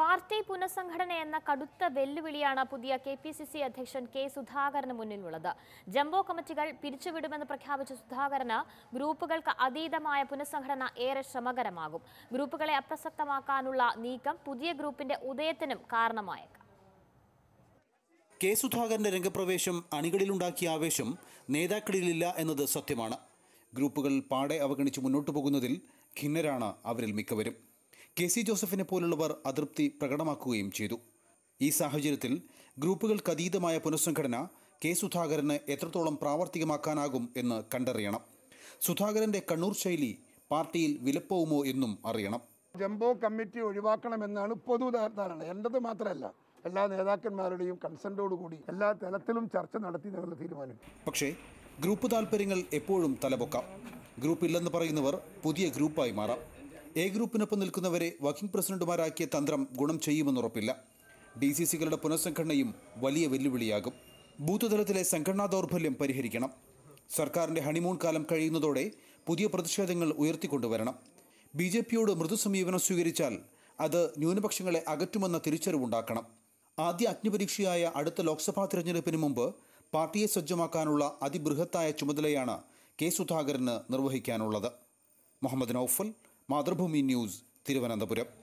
party പുനഃസംഘടന എന്ന കടുത്ത വെല്ലുവിളിയാണ് പുതിയ കെ പി സി സി അധ്യക്ഷൻ കെ സുധാകരന് മുന്നിലുള്ളത് ജംബോ കമ്മിറ്റികൾ പിരിച്ചുവിടുമെന്ന് പ്രഖ്യാപിച്ച സുധാകരന് ഗ്രൂപ്പുകൾക്ക് അതീതമായ പുനഃസംഘടന ഏറെ ശ്രമകരമാകും ഗ്രൂപ്പുകളെ അപ്രസക്തമാക്കാനുള്ള നീക്കം പുതിയ ഗ്രൂപ്പിന്റെ ഉദയത്തിനും കാരണമായേക്കാം കെ സുധാകരന്റെ രംഗപ്രവേശം അണികളിലുണ്ടാക്കിയ ആവേശം നേതാക്കളിലില്ല എന്നത് സത്യമാണ് ഗ്രൂപ്പുകൾ പാടെ അവഗണിച്ച് മുന്നോട്ടു പോകുന്നതിൽ ഖിന്നരാണ് അവരിൽ മിക്കവരും കെ സി ജോസഫിനെ പോലുള്ളവർ അതൃപ്തി പ്രകടമാക്കുകയും ചെയ്തു ഈ സാഹചര്യത്തിൽ ഗ്രൂപ്പുകൾക്കതീതമായ പുനഃസംഘടന കെ സുധാകരന് എത്രത്തോളം പ്രാവർത്തികമാക്കാനാകും എന്ന് കണ്ടറിയണം സുധാകരന്റെ കണ്ണൂർ ശൈലി പാർട്ടിയിൽ വിലപ്പോവുമോ എന്നും അറിയണം ജംബോ കമ്മിറ്റി ഒഴിവാക്കണമെന്നാണ് ധാരണ എൻ്റെത് മാത്രമല്ല എല്ലാ നേതാക്കന്മാരുടെയും കൂടി എല്ലാ തലത്തിലും ചർച്ച നടത്തി ഞങ്ങളുടെ തീരുമാനം പക്ഷേ ഗ്രൂപ്പ് താല്പര്യങ്ങൾ എപ്പോഴും തലപൊക്കാം ഗ്രൂപ്പില്ലെന്ന് പറയുന്നവർ പുതിയ ഗ്രൂപ്പായി മാറാം എ ഗ്രൂപ്പിനൊപ്പം നിൽക്കുന്നവരെ വർക്കിംഗ് പ്രസിഡന്റുമാരാക്കിയ തന്ത്രം ഗുണം ചെയ്യുമെന്നുറപ്പില്ല ഡി സി സികളുടെ പുനഃസംഘടനയും വലിയ വെല്ലുവിളിയാകും ബൂത്ത് സംഘടനാ ദൗർബല്യം പരിഹരിക്കണം സർക്കാരിൻ്റെ ഹണിമൂൺ കാലം കഴിയുന്നതോടെ പുതിയ പ്രതിഷേധങ്ങൾ ഉയർത്തിക്കൊണ്ടുവരണം ബി ജെ പിയോട് മൃദു സമീപനം സ്വീകരിച്ചാൽ അത് ന്യൂനപക്ഷങ്ങളെ അകറ്റുമെന്ന തിരിച്ചറിവുണ്ടാക്കണം ആദ്യ അഗ്നിപരീക്ഷയായ അടുത്ത ലോക്സഭാ തിരഞ്ഞെടുപ്പിന് മുമ്പ് പാർട്ടിയെ സജ്ജമാക്കാനുള്ള അതിബൃഹത്തായ ചുമതലയാണ് കെ സുധാകരന് നിർവഹിക്കാനുള്ളത് മുഹമ്മദ് നൌഫൽ മാതൃഭൂമി ന്യൂസ് തിരുവനന്തപുരം